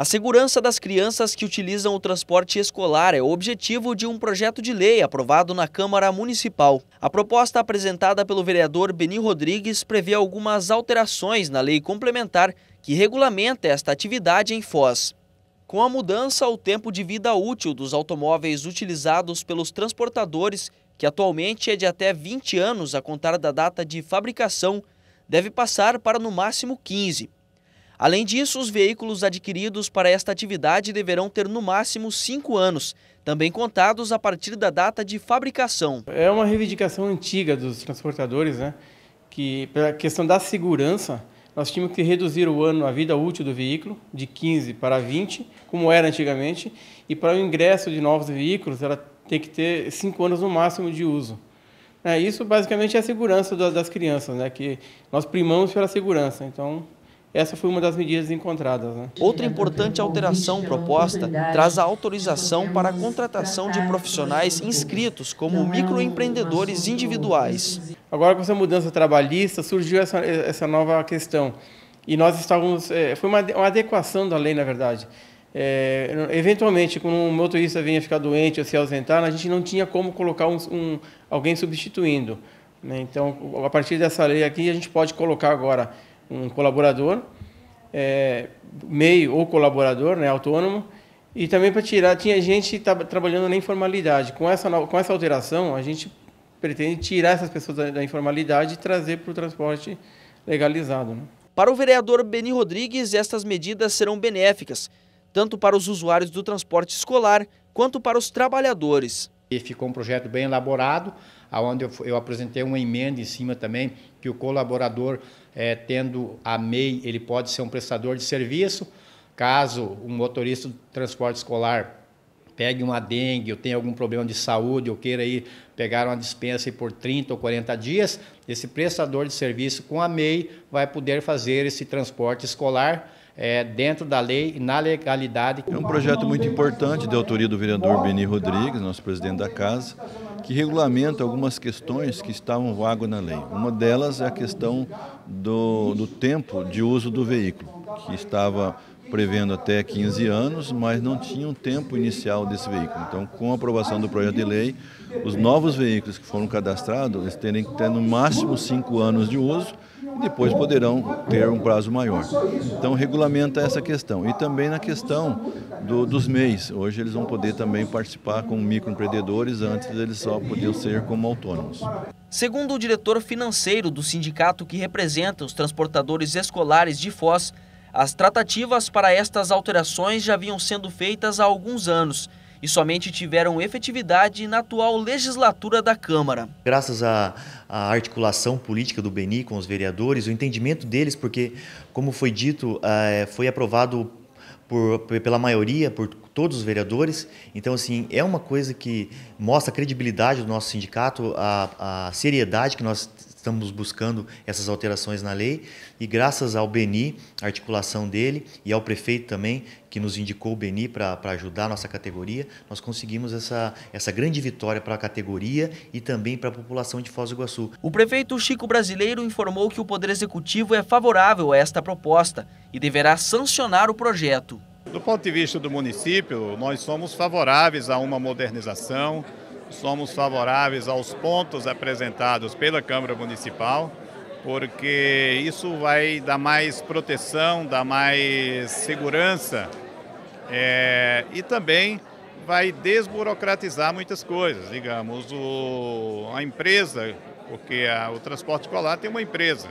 A segurança das crianças que utilizam o transporte escolar é o objetivo de um projeto de lei aprovado na Câmara Municipal. A proposta apresentada pelo vereador Beni Rodrigues prevê algumas alterações na lei complementar que regulamenta esta atividade em Foz. Com a mudança, o tempo de vida útil dos automóveis utilizados pelos transportadores, que atualmente é de até 20 anos a contar da data de fabricação, deve passar para no máximo 15. Além disso, os veículos adquiridos para esta atividade deverão ter no máximo cinco anos, também contados a partir da data de fabricação. É uma reivindicação antiga dos transportadores, né? que pela questão da segurança, nós tínhamos que reduzir o ano, a vida útil do veículo, de 15 para 20, como era antigamente, e para o ingresso de novos veículos, ela tem que ter 5 anos no máximo de uso. É, isso basicamente é a segurança das crianças, né? que nós primamos pela segurança. Então, essa foi uma das medidas encontradas. Né? Outra importante alteração proposta traz a autorização para a contratação de profissionais inscritos como microempreendedores individuais. Agora, com essa mudança trabalhista, surgiu essa, essa nova questão. E nós estávamos. É, foi uma, uma adequação da lei, na verdade. É, eventualmente, quando um motorista vinha ficar doente ou se ausentar, a gente não tinha como colocar um, um, alguém substituindo. Né? Então, a partir dessa lei aqui, a gente pode colocar agora um colaborador, é, meio ou colaborador, né, autônomo, e também para tirar, tinha gente tá, trabalhando na informalidade. Com essa, com essa alteração, a gente pretende tirar essas pessoas da, da informalidade e trazer para o transporte legalizado. Né? Para o vereador Beni Rodrigues, estas medidas serão benéficas, tanto para os usuários do transporte escolar quanto para os trabalhadores. E ficou um projeto bem elaborado, onde eu, eu apresentei uma emenda em cima também, que o colaborador, é, tendo a MEI, ele pode ser um prestador de serviço. Caso um motorista de transporte escolar pegue uma dengue, ou tenha algum problema de saúde, ou queira ir pegar uma dispensa por 30 ou 40 dias, esse prestador de serviço com a MEI vai poder fazer esse transporte escolar é, dentro da lei e na legalidade. É um projeto muito importante de autoria do vereador Beni Rodrigues, nosso presidente da casa, que regulamenta algumas questões que estavam vagas na lei. Uma delas é a questão do, do tempo de uso do veículo que estava prevendo até 15 anos, mas não tinha um tempo inicial desse veículo. Então, com a aprovação do projeto de lei, os novos veículos que foram cadastrados, eles terem que ter no máximo 5 anos de uso e depois poderão ter um prazo maior. Então, regulamenta essa questão. E também na questão do, dos MEIs. Hoje eles vão poder também participar como microempreendedores, antes eles só podiam ser como autônomos. Segundo o diretor financeiro do sindicato que representa os transportadores escolares de Foz, as tratativas para estas alterações já vinham sendo feitas há alguns anos e somente tiveram efetividade na atual legislatura da Câmara. Graças à, à, articulação política do Beni com os vereadores, o entendimento deles, porque, como foi dito, eh, foi aprovado por, pela maioria, por todos os vereadores. Então, assim, é uma coisa que mostra a credibilidade do nosso sindicato, a, a seriedade que nós estamos buscando essas alterações na lei e graças ao Beni, a articulação dele e ao prefeito também, que nos indicou o Beni para ajudar a nossa categoria, nós conseguimos essa, essa grande vitória para a categoria e também para a população de Foz do Iguaçu. O prefeito Chico Brasileiro informou que o Poder Executivo é favorável a esta proposta e deverá sancionar o projeto. Do ponto de vista do município, nós somos favoráveis a uma modernização, somos favoráveis aos pontos apresentados pela Câmara Municipal, porque isso vai dar mais proteção, dar mais segurança é, e também vai desburocratizar muitas coisas. Digamos, o, a empresa, porque a, o transporte escolar tem uma empresa.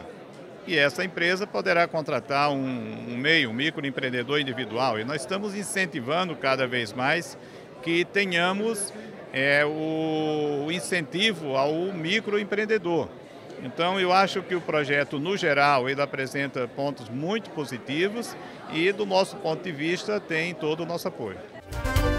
E essa empresa poderá contratar um, um meio, um microempreendedor individual. E nós estamos incentivando cada vez mais que tenhamos é o incentivo ao microempreendedor. Então, eu acho que o projeto, no geral, ele apresenta pontos muito positivos e, do nosso ponto de vista, tem todo o nosso apoio.